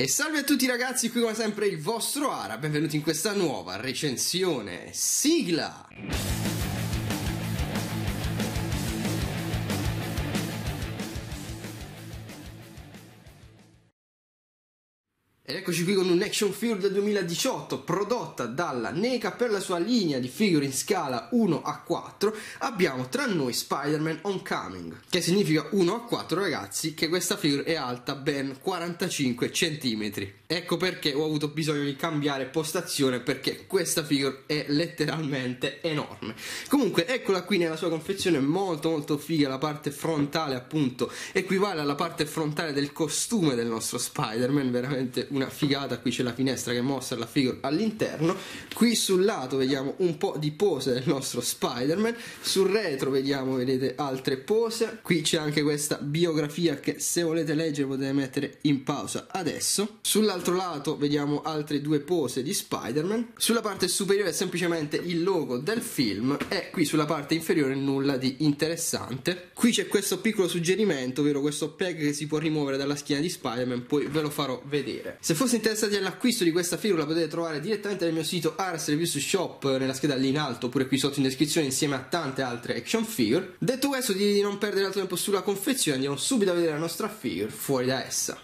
E salve a tutti ragazzi, qui come sempre il vostro Ara, benvenuti in questa nuova recensione. Sigla! Eccoci qui con un action figure del 2018 prodotta dalla NECA per la sua linea di figure in scala 1 a 4 abbiamo tra noi Spider-Man Homecoming che significa 1 a 4 ragazzi che questa figure è alta ben 45 cm ecco perché ho avuto bisogno di cambiare postazione perché questa figure è letteralmente enorme comunque eccola qui nella sua confezione molto molto figa la parte frontale appunto equivale alla parte frontale del costume del nostro Spider-Man veramente una figata, qui c'è la finestra che mostra la figura all'interno, qui sul lato vediamo un po' di pose del nostro Spider-Man, sul retro vediamo, vedete, altre pose, qui c'è anche questa biografia che se volete leggere potete mettere in pausa adesso, sull'altro lato vediamo altre due pose di Spider-Man, sulla parte superiore è semplicemente il logo del film e qui sulla parte inferiore nulla di interessante, qui c'è questo piccolo suggerimento, ovvero questo peg che si può rimuovere dalla schiena di Spider-Man, poi ve lo farò vedere. Se fosse interessati all'acquisto di questa la potete trovare direttamente nel mio sito Ars Reviews Shop nella scheda lì in alto oppure qui sotto in descrizione insieme a tante altre action figure. Detto questo direi di non perdere altro tempo sulla confezione, andiamo subito a vedere la nostra figure fuori da essa.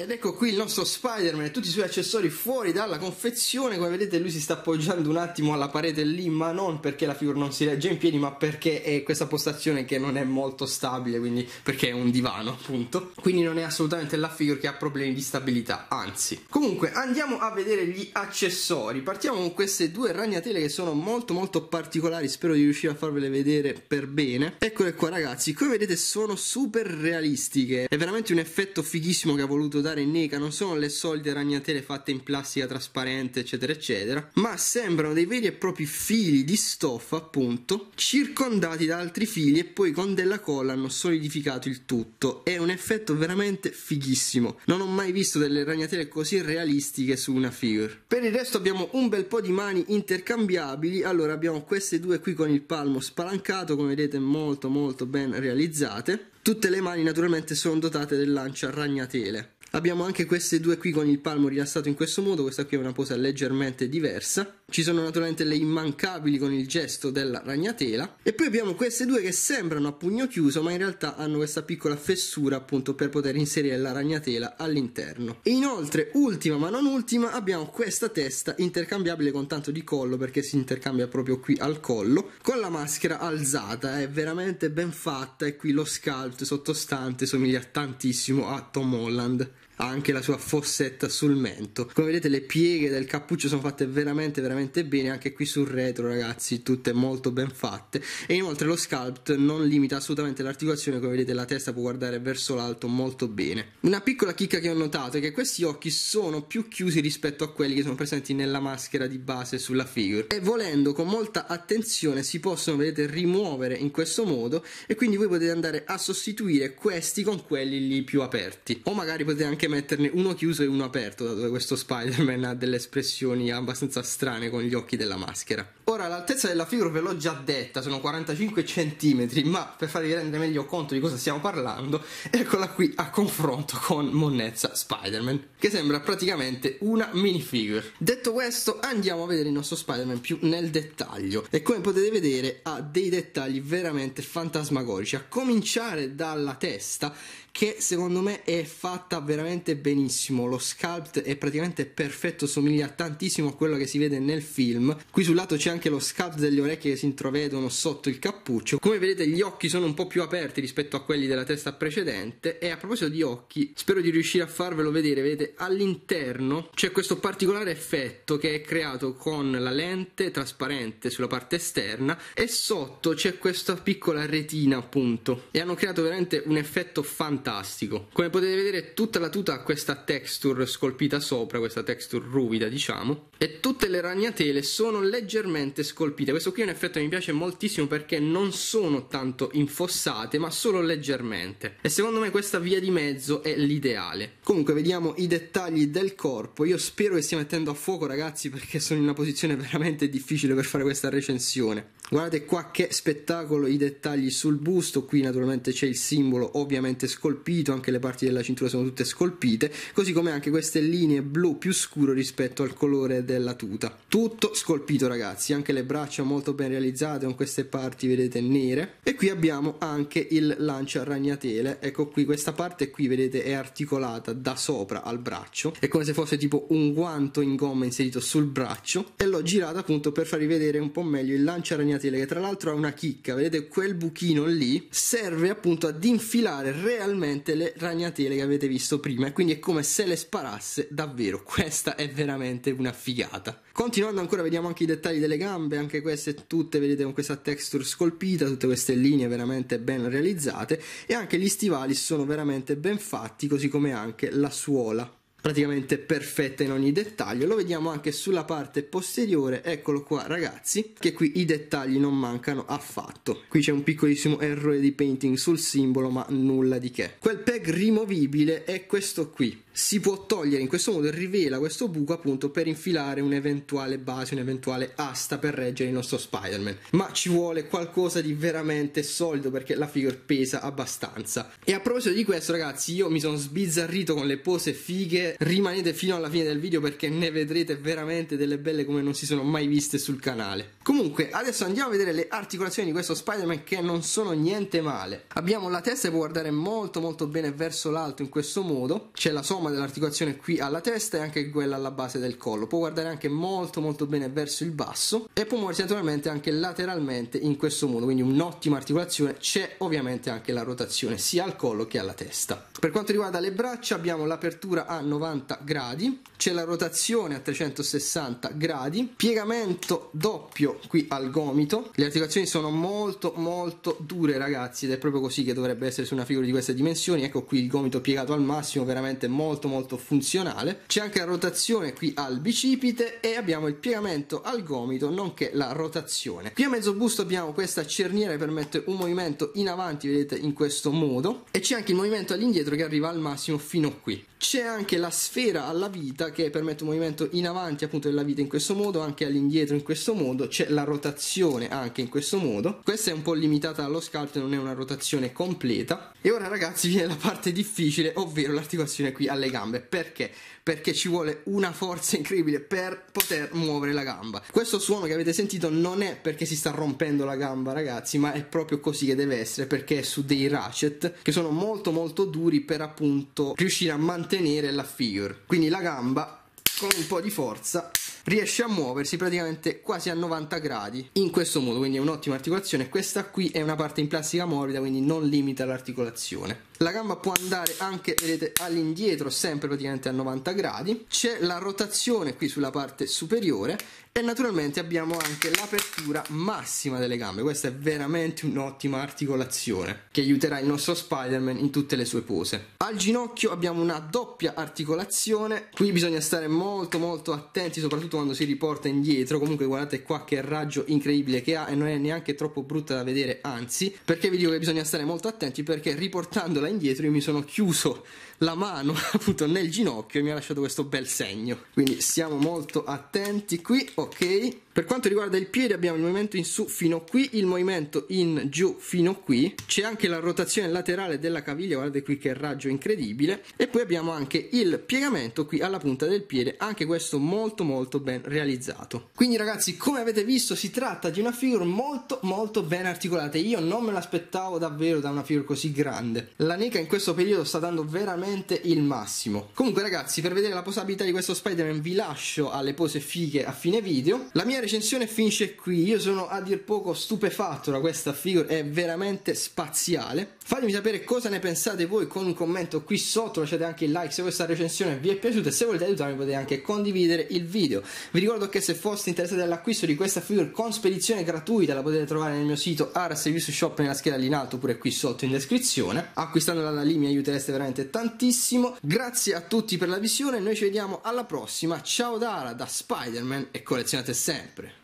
Ed ecco qui il nostro Spider-Man e tutti i suoi accessori fuori dalla confezione. Come vedete lui si sta appoggiando un attimo alla parete lì, ma non perché la figura non si regge in piedi, ma perché è questa postazione che non è molto stabile, quindi perché è un divano, appunto. Quindi non è assolutamente la figura che ha problemi di stabilità, anzi. Comunque andiamo a vedere gli accessori. Partiamo con queste due ragnatele che sono molto molto particolari, spero di riuscire a farvele vedere per bene. Eccole qua ragazzi, come vedete sono super realistiche. È veramente un effetto fighissimo che ha voluto dare dare in Nica non sono le solite ragnatele fatte in plastica trasparente, eccetera, eccetera, ma sembrano dei veri e propri fili di stoffa, appunto, circondati da altri fili e poi con della colla hanno solidificato il tutto. È un effetto veramente fighissimo. Non ho mai visto delle ragnatele così realistiche su una figure. Per il resto abbiamo un bel po' di mani intercambiabili. Allora abbiamo queste due qui con il palmo spalancato, come vedete molto molto ben realizzate. Tutte le mani naturalmente sono dotate del lancio a ragnatele. Abbiamo anche queste due qui con il palmo rilassato in questo modo, questa qui è una posa leggermente diversa. Ci sono naturalmente le immancabili con il gesto della ragnatela. E poi abbiamo queste due che sembrano a pugno chiuso, ma in realtà hanno questa piccola fessura appunto per poter inserire la ragnatela all'interno. E inoltre, ultima ma non ultima, abbiamo questa testa intercambiabile con tanto di collo perché si intercambia proprio qui al collo, con la maschera alzata, è veramente ben fatta e qui lo sculpt sottostante somiglia tantissimo a Tom Holland ha anche la sua fossetta sul mento. Come vedete le pieghe del cappuccio sono fatte veramente veramente bene, anche qui sul retro ragazzi, tutte molto ben fatte. E inoltre lo sculpt non limita assolutamente l'articolazione, come vedete la testa può guardare verso l'alto molto bene. Una piccola chicca che ho notato è che questi occhi sono più chiusi rispetto a quelli che sono presenti nella maschera di base sulla figure. E volendo con molta attenzione si possono, vedete, rimuovere in questo modo e quindi voi potete andare a sostituire questi con quelli lì più aperti. O magari potete anche anche metterne uno chiuso e uno aperto, dato che questo Spider-Man ha delle espressioni abbastanza strane con gli occhi della maschera. Ora, l'altezza della figura ve l'ho già detta, sono 45 cm, ma per farvi rendere meglio conto di cosa stiamo parlando, eccola qui a confronto con Monnezza Spider-Man, che sembra praticamente una minifigure. Detto questo, andiamo a vedere il nostro Spider-Man più nel dettaglio. E come potete vedere, ha dei dettagli veramente fantasmagorici, a cominciare dalla testa, che secondo me è fatta veramente veramente benissimo, lo sculpt è praticamente perfetto, somiglia tantissimo a quello che si vede nel film. Qui sul lato c'è anche lo sculpt delle orecchie che si intravedono sotto il cappuccio. Come vedete gli occhi sono un po' più aperti rispetto a quelli della testa precedente e a proposito di occhi, spero di riuscire a farvelo vedere, vedete all'interno c'è questo particolare effetto che è creato con la lente trasparente sulla parte esterna e sotto c'è questa piccola retina appunto e hanno creato veramente un effetto fantastico. Come potete vedere tutta la tuta tutta questa texture scolpita sopra, questa texture ruvida diciamo, e tutte le ragnatele sono leggermente scolpite. Questo qui è un effetto che mi piace moltissimo perché non sono tanto infossate ma solo leggermente e secondo me questa via di mezzo è l'ideale. Comunque vediamo i dettagli del corpo, io spero che stia mettendo a fuoco ragazzi perché sono in una posizione veramente difficile per fare questa recensione. Guardate qua che spettacolo i dettagli sul busto, qui naturalmente c'è il simbolo ovviamente scolpito, anche le parti della cintura sono tutte scolpite colpite, così come anche queste linee blu più scuro rispetto al colore della tuta. Tutto scolpito ragazzi, anche le braccia molto ben realizzate con queste parti vedete nere e qui abbiamo anche il lancia ragnatele, ecco qui questa parte qui vedete è articolata da sopra al braccio, è come se fosse tipo un guanto in gomma inserito sul braccio e l'ho girata appunto per farvi vedere un po' meglio il lancia ragnatele che tra l'altro ha una chicca, vedete quel buchino lì serve appunto ad infilare realmente le ragnatele che avete visto prima Sigma e quindi è come se le sparasse davvero. Questa è veramente una figata. Continuando ancora vediamo anche i dettagli delle gambe, anche queste tutte vedete con questa texture scolpita, tutte queste linee veramente ben realizzate e anche gli stivali sono veramente ben fatti, così come anche la suola praticamente perfetta in ogni dettaglio lo vediamo anche sulla parte posteriore eccolo qua ragazzi che qui i dettagli non mancano affatto qui c'è un piccolissimo errore di painting sul simbolo ma nulla di che quel peg rimovibile è questo qui si può togliere in questo modo rivela questo buco appunto per infilare un'eventuale base, un'eventuale asta per reggere il nostro Spider-Man. Ma ci vuole qualcosa di veramente solido perché la figure pesa abbastanza. E a proposito di questo ragazzi io mi sono sbizzarrito con le pose fighe rimanete fino alla fine del video perché ne vedrete veramente delle belle come non si sono mai viste sul canale. Comunque, adesso andiamo a vedere le articolazioni di questo Spider-Man che non sono niente male. Abbiamo la testa che può guardare molto molto bene verso l'alto in questo modo. C'è la somma dell'articolazione qui alla testa e anche quella alla base del collo. Può guardare anche molto molto bene verso il basso e può muoversi naturalmente anche lateralmente in questo modo, quindi un'ottima articolazione. C'è ovviamente anche la rotazione sia al collo che alla testa. Per quanto riguarda le braccia abbiamo l'apertura a 90 90 gradi, c'è la rotazione a 360 gradi, piegamento doppio qui al gomito, le articolazioni sono molto molto dure ragazzi ed è proprio così che dovrebbe essere su una figura di queste dimensioni, ecco qui il gomito piegato al massimo, veramente molto molto funzionale, c'è anche la rotazione qui al bicipite e abbiamo il piegamento al gomito nonché la rotazione. Qui a mezzo busto abbiamo questa cerniera che permette un movimento in avanti, vedete in questo modo, e c'è anche il movimento all'indietro che arriva al massimo fino qui c'è anche la sfera alla vita che permette un movimento in avanti appunto della vita in questo modo, anche all'indietro in questo modo, c'è la rotazione anche in questo modo. Questa è un po' limitata allo sculpt, non è una rotazione completa. E ora ragazzi viene la parte difficile, ovvero l'articolazione qui alle gambe. Perché? Perché ci vuole una forza incredibile per poter muovere la gamba. Questo suono che avete sentito non è perché si sta rompendo la gamba ragazzi, ma è proprio così che deve essere perché è su dei ratchet che sono molto molto duri per appunto riuscire a mantenere mantenere la figure. Quindi la gamba con un po' di forza riesce a muoversi praticamente quasi a 90 gradi in questo modo quindi è un'ottima articolazione questa qui è una parte in plastica morbida quindi non limita l'articolazione la gamba può andare anche vedete all'indietro sempre praticamente a 90 gradi c'è la rotazione qui sulla parte superiore e naturalmente abbiamo anche l'apertura massima delle gambe questa è veramente un'ottima articolazione che aiuterà il nostro Spider-Man in tutte le sue pose al ginocchio abbiamo una doppia articolazione qui bisogna stare molto molto attenti soprattutto quando si riporta indietro comunque guardate qua che raggio incredibile che ha e non è neanche troppo brutta da vedere anzi perché vi dico che bisogna stare molto attenti perché riportandola là indietro io mi sono chiuso la mano appunto nel ginocchio e mi ha lasciato questo bel segno quindi siamo molto attenti qui ok per quanto riguarda il piede abbiamo il movimento in su fino qui, il movimento in giù fino qui, c'è anche la rotazione laterale della caviglia, guardate qui che raggio incredibile, e poi abbiamo anche il piegamento qui alla punta del piede, anche questo molto molto ben realizzato. Quindi ragazzi come avete visto si tratta di una figure molto molto ben articolata, io non me l'aspettavo davvero da una figure così grande, la NECA in questo periodo sta dando veramente il massimo. Comunque ragazzi per vedere la posabilità di questo Spider-Man vi lascio alle pose fighe a fine video, la mia recensione finisce qui. Io sono a dir poco stupefatto da questa figura, è veramente spaziale. Fatemi sapere cosa ne pensate voi con un commento qui sotto. Lasciate anche il like se questa recensione vi è piaciuta e se volete aiutarmi potete anche condividere il video. Vi ricordo che se foste interessati all'acquisto di questa figura con spedizione gratuita la potete trovare nel mio sito Arsevius Shop nella scheda lì in alto oppure qui sotto in descrizione. Acquistandola da lì mi aiutereste veramente tantissimo. Grazie a tutti per la visione, noi ci vediamo alla prossima. Ciao Dara da Spider-Man e collezionate sempre siempre.